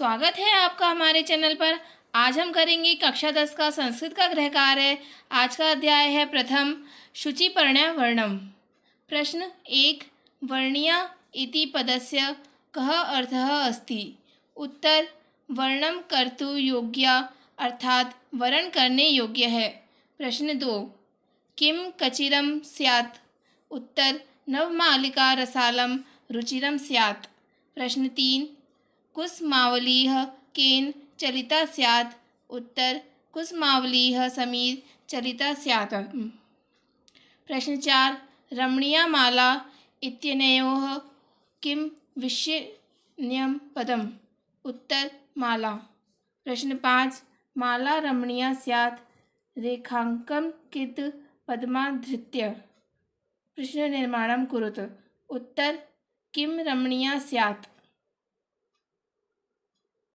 स्वागत है आपका हमारे चैनल पर आज हम करेंगे कक्षा दस का संस्कृत का गृह कार्य आज का अध्याय है प्रथम शुचिपर्णय वर्णम प्रश्न एक वर्णिया इति पदस्य कह अर्थ अस्ति उत्तर वर्णम कर्तु योग्य अर्थात वर्ण करने योग्य है प्रश्न दो किम कचिरम सियात उत्तर नवमालिका रसालम रुचिरम स्यात् प्रश्न तीन कुसमावली केन चलिता स्यात् उत्तर कुसमावली समीर चलिता स्यात् प्रश्न चार माला इतनो किम विषयन्यं पदम उत्तर माला प्रश्न पाँच माला रमणीय सियात रेखांकन कित धृत्य प्रश्न निर्माण कुरुत उत्तर किम रमणीय स्यात्